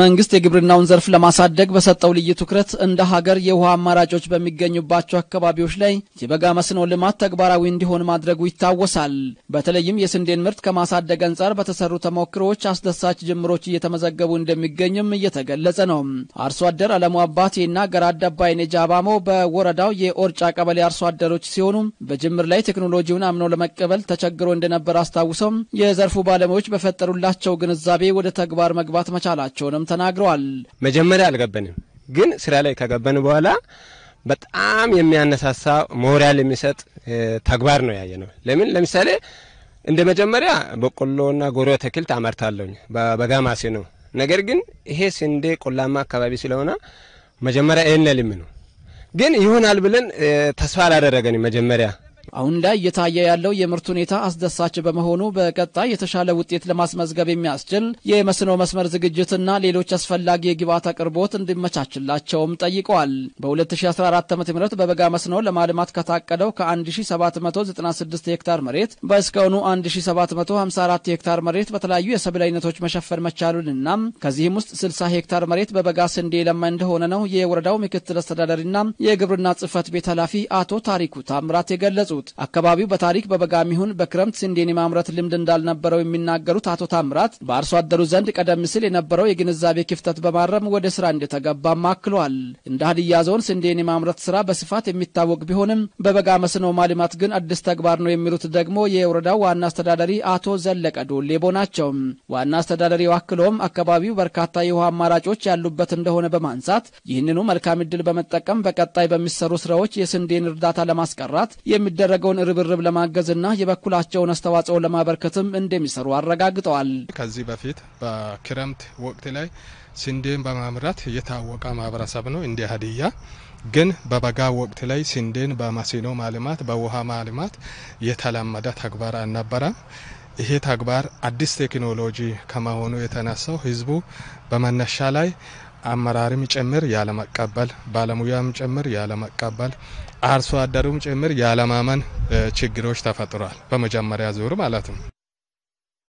መንግስት የግብርናውን ዘርፍ ለማሳደግ በሰጠው ልዩ ትኩረት እንደ ሀገር የውሃ አማራጮች በሚገኙባቸው አካባቢዎች ላይ የበጋ መስኖ ልማት ተግባራዊ እንዲሆን ማድረጉ ይታወሳል። በተለይም የስንዴን ምርት ከማሳደግ አንጻር በተሰሩ ተሞክሮዎች አስደሳች ጅምሮች እየተመዘገቡ እንደሚገኝም እየተገለጸ ነው። አርሶ አደር አለሙ አባቴና ገራድ አባይኔ በወረዳው የኦርጫ ቀበሌ አርሶ አደሮች ሲሆኑ በጅምር ላይ ቴክኖሎጂውን አምኖ ለመቀበል ተቸግሮ እንደነበር አስታውሰው የዘርፉ ባለሙያዎች በፈጠሩላቸው ግንዛቤ ወደ ተግባር መግባት መቻላቸውንም ተናግረዋል። መጀመሪያ አልገበንም፣ ግን ስራ ላይ ከገበን በኋላ በጣም የሚያነሳሳ ሞራል የሚሰጥ ተግባር ነው ያየ ነው። ለምን ለምሳሌ እንደ መጀመሪያ በቆሎና ጎሮ ተክልት አመርታለሁኝ በጋማሴ ነው። ነገር ግን ይሄ ስንዴ ቆላማ አካባቢ ስለሆነ መጀመሪያ ይህን ለልም ነው ግን ይሆናል ብለን ተስፋ አላደረገን መጀመሪያ አሁን ላይ እየታየ ያለው የምርት ሁኔታ አስደሳች በመሆኑ በቀጣይ የተሻለ ውጤት ለማስመዝገብ የሚያስችል የመስኖ መስመር ዝግጅትና ሌሎች አስፈላጊ የግብዓት አቅርቦት እንዲመቻችላቸውም ጠይቀዋል። በ2014 ዓ.ም በበጋ መስኖ ለማልማት ከታቀደው ከ1796 ሄክታር መሬት በእስካሁኑ 1754 ሄክታር መሬት በተለያዩ የሰብል አይነቶች መሸፈን መቻሉንና ከዚህም ውስጥ 60 ሄክታር መሬት በበጋ ስንዴ ለማ እንደሆነ ነው የወረዳው ምክትል አስተዳደሪና የግብርና ጽፈት ቤት ኃላፊ አቶ ታሪኩ ታምራት የገለጹት። የሚገኙት። አካባቢው በታሪክ በበጋም ይሁን በክረምት ስንዴን የማምረት ልምድ እንዳልነበረው የሚናገሩት አቶ ታምራት በአርሶ አደሩ ዘንድ ቀደም ሲል የነበረው የግንዛቤ ክፍተት በማረም ወደ ስራ እንደተገባም አክለዋል። እንደ ሀዲያ ዞን ስንዴን የማምረት ስራ በስፋት የሚታወቅ ቢሆንም በበጋ መስኖ ማልማት ግን አዲስ ተግባር ነው የሚሉት ደግሞ የወረዳው ዋና አስተዳዳሪ አቶ ዘለቀ ዶሌቦ ናቸው። ዋና አስተዳዳሪው አክሎም አካባቢው በርካታ የውሃ አማራጮች ያሉበት እንደሆነ በማንሳት ይህንኑ መልካም እድል በመጠቀም በቀጣይ በሚሰሩ ስራዎች የስንዴን እርዳታ ለማስቀራት የሚደ የሚደረገውን ርብርብ ለማገዝና የበኩላቸውን አስተዋጽኦ ለማበርከትም እንደሚሰሩ አረጋግጠዋል። ከዚህ በፊት በክረምት ወቅት ላይ ስንዴን በማምረት የታወቀ ማህበረሰብ ነው እንደ ሀዲያ ግን በበጋ ወቅት ላይ ስንዴን በማሲኖ ማልማት በውሃ ማልማት የተለመደ ተግባር አልነበረም። ይሄ ተግባር አዲስ ቴክኖሎጂ ከመሆኑ የተነሳው ህዝቡ በመነሻ ላይ አመራርም ጭምር ያለመቀበል፣ ባለሙያም ጭምር ያለመቀበል፣ አርሶ አደሩም ጭምር ያለማመን ችግሮች ተፈጥሯል። በመጀመሪያ ዙር ማለት ነው።